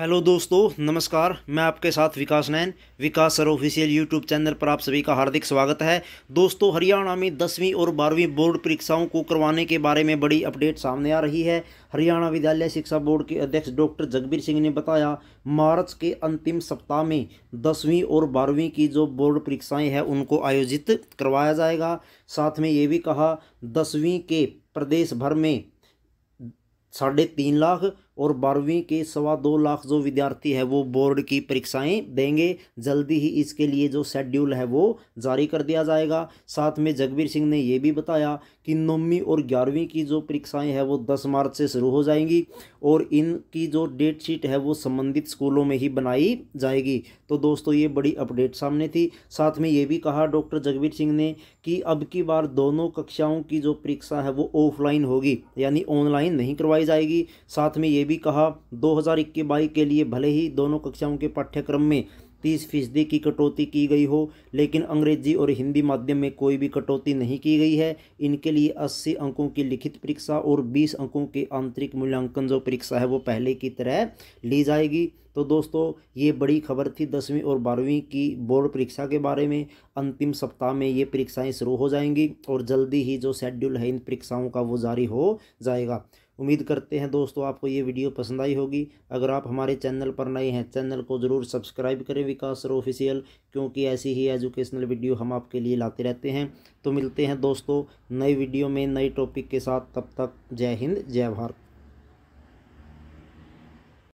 hello दोस्तों नमस्कार मैं आपके साथ Vikas Nain Vikas sir official YouTube channel पर आप सभी का हार्दिक स्वागत है दोस्तों हरियाणा में दसवीं और बारहवीं बोर्ड परीक्षाओं को करवाने के बारे में बड़ी अपडेट सामने आ रही है हरियाणा विद्यालय शिक्षा बोर्ड के अध्यक्ष डॉक्टर जगबीर सिंह ने बताया मार्च के अंतिम सप्ताह में दसवीं और बारहवीं की जो बोर्ड परीक्षाएँ हैं उनको आयोजित करवाया जाएगा साथ में ये भी कहा दसवीं के प्रदेश भर में साढ़े तीन लाख और बारहवीं के सवा दो लाख जो विद्यार्थी है वो बोर्ड की परीक्षाएं देंगे जल्दी ही इसके लिए जो शेड्यूल है वो जारी कर दिया जाएगा साथ में जगबीर सिंह ने ये भी बताया कि नौवीं और ग्यारहवीं की जो परीक्षाएं हैं वो दस मार्च से शुरू हो जाएंगी और इनकी जो डेट शीट है वो संबंधित स्कूलों में ही बनाई जाएगी तो दोस्तों ये बड़ी अपडेट सामने थी साथ में ये भी कहा डॉक्टर जगबीर सिंह ने कि अब की बार दोनों कक्षाओं की जो परीक्षा है वो ऑफलाइन होगी यानी ऑनलाइन नहीं करवाई जाएगी साथ में ये भी कहा दो हज़ार के लिए भले ही दोनों कक्षाओं के पाठ्यक्रम में तीस फीसदी की कटौती की गई हो लेकिन अंग्रेजी और हिंदी माध्यम में कोई भी कटौती नहीं की गई है इनके लिए अस्सी अंकों की लिखित परीक्षा और बीस अंकों के आंतरिक मूल्यांकन जो परीक्षा है वो पहले की तरह ली जाएगी तो दोस्तों ये बड़ी खबर थी दसवीं और बारहवीं की बोर्ड परीक्षा के बारे में अंतिम सप्ताह में ये परीक्षाएँ शुरू हो जाएंगी और जल्दी ही जो शेड्यूल है इन परीक्षाओं का वो जारी हो जाएगा उम्मीद करते हैं दोस्तों आपको ये वीडियो पसंद आई होगी अगर आप हमारे चैनल पर नए हैं चैनल को ज़रूर सब्सक्राइब करें विकास सर ऑफिशियल क्योंकि ऐसी ही एजुकेशनल वीडियो हम आपके लिए लाते रहते हैं तो मिलते हैं दोस्तों नई वीडियो में नए टॉपिक के साथ तब तक जय हिंद जय भारत